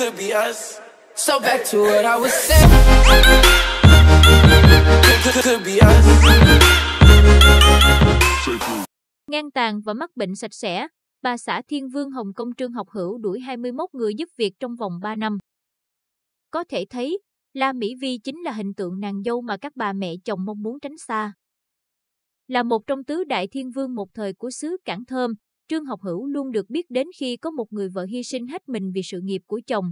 could be us. So back to what I was saying. Could, could be us. Ngang tàn và mắc bệnh sạch sẽ, bà xã Thiên Vương Hồng Công Trương học hữu đuổi 21 người giúp việc trong vòng 3 năm. Có thể thấy, La Mỹ Vi chính là hình tượng nàng dâu mà các bà mẹ chồng mong muốn tránh xa. Là một trong tứ đại thiên vương một thời của xứ Cảng Thơm, Trương Học Hữu luôn được biết đến khi có một người vợ hy sinh hết mình vì sự nghiệp của chồng.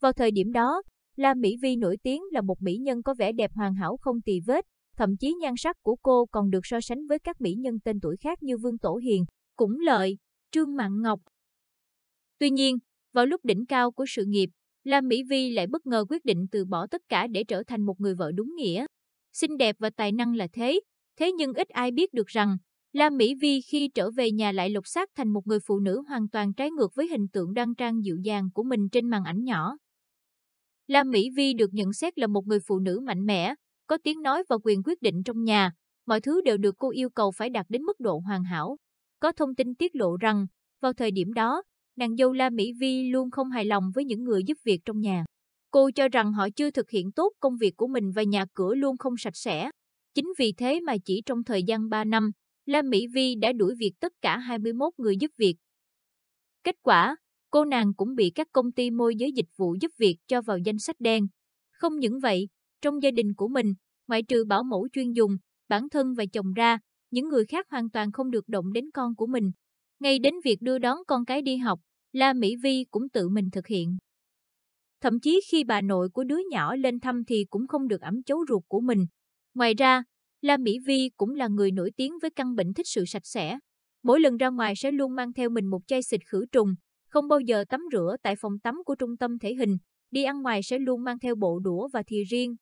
Vào thời điểm đó, La Mỹ Vi nổi tiếng là một mỹ nhân có vẻ đẹp hoàn hảo không tì vết, thậm chí nhan sắc của cô còn được so sánh với các mỹ nhân tên tuổi khác như Vương Tổ Hiền, Cũng Lợi, Trương Mạn Ngọc. Tuy nhiên, vào lúc đỉnh cao của sự nghiệp, La Mỹ Vi lại bất ngờ quyết định từ bỏ tất cả để trở thành một người vợ đúng nghĩa. Xinh đẹp và tài năng là thế, thế nhưng ít ai biết được rằng, Lam Mỹ Vi khi trở về nhà lại lục xác thành một người phụ nữ hoàn toàn trái ngược với hình tượng đăng trang dịu dàng của mình trên màn ảnh nhỏ. Lam Mỹ Vi được nhận xét là một người phụ nữ mạnh mẽ, có tiếng nói và quyền quyết định trong nhà, mọi thứ đều được cô yêu cầu phải đạt đến mức độ hoàn hảo. Có thông tin tiết lộ rằng, vào thời điểm đó, nàng dâu La Mỹ Vi luôn không hài lòng với những người giúp việc trong nhà. Cô cho rằng họ chưa thực hiện tốt công việc của mình và nhà cửa luôn không sạch sẽ. Chính vì thế mà chỉ trong thời gian 3 năm, Lam Mỹ Vi đã đuổi việc tất cả 21 người giúp việc. Kết quả, cô nàng cũng bị các công ty môi giới dịch vụ giúp việc cho vào danh sách đen. Không những vậy, trong gia đình của mình, ngoại trừ bảo mẫu chuyên dùng, bản thân và chồng ra, những người khác hoàn toàn không được động đến con của mình. Ngay đến việc đưa đón con cái đi học, La Mỹ Vi cũng tự mình thực hiện. Thậm chí khi bà nội của đứa nhỏ lên thăm thì cũng không được ẩm chấu ruột của mình. Ngoài ra, La Mỹ Vi cũng là người nổi tiếng với căn bệnh thích sự sạch sẽ. Mỗi lần ra ngoài sẽ luôn mang theo mình một chai xịt khử trùng, không bao giờ tắm rửa tại phòng tắm của trung tâm thể hình, đi ăn ngoài sẽ luôn mang theo bộ đũa và thìa riêng.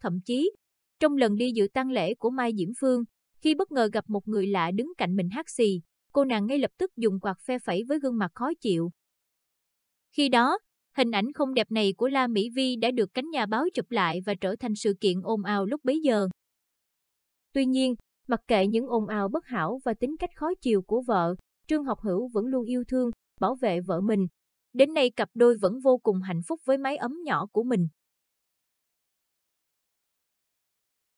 Thậm chí, trong lần đi dự tang lễ của Mai Diễm Phương, khi bất ngờ gặp một người lạ đứng cạnh mình hát xì, cô nàng ngay lập tức dùng quạt phe phẩy với gương mặt khó chịu. Khi đó, hình ảnh không đẹp này của La Mỹ Vi đã được cánh nhà báo chụp lại và trở thành sự kiện ồn ào lúc bấy giờ. Tuy nhiên, mặc kệ những ồn ào bất hảo và tính cách khó chịu của vợ, Trương Học Hữu vẫn luôn yêu thương, bảo vệ vợ mình. Đến nay cặp đôi vẫn vô cùng hạnh phúc với mái ấm nhỏ của mình.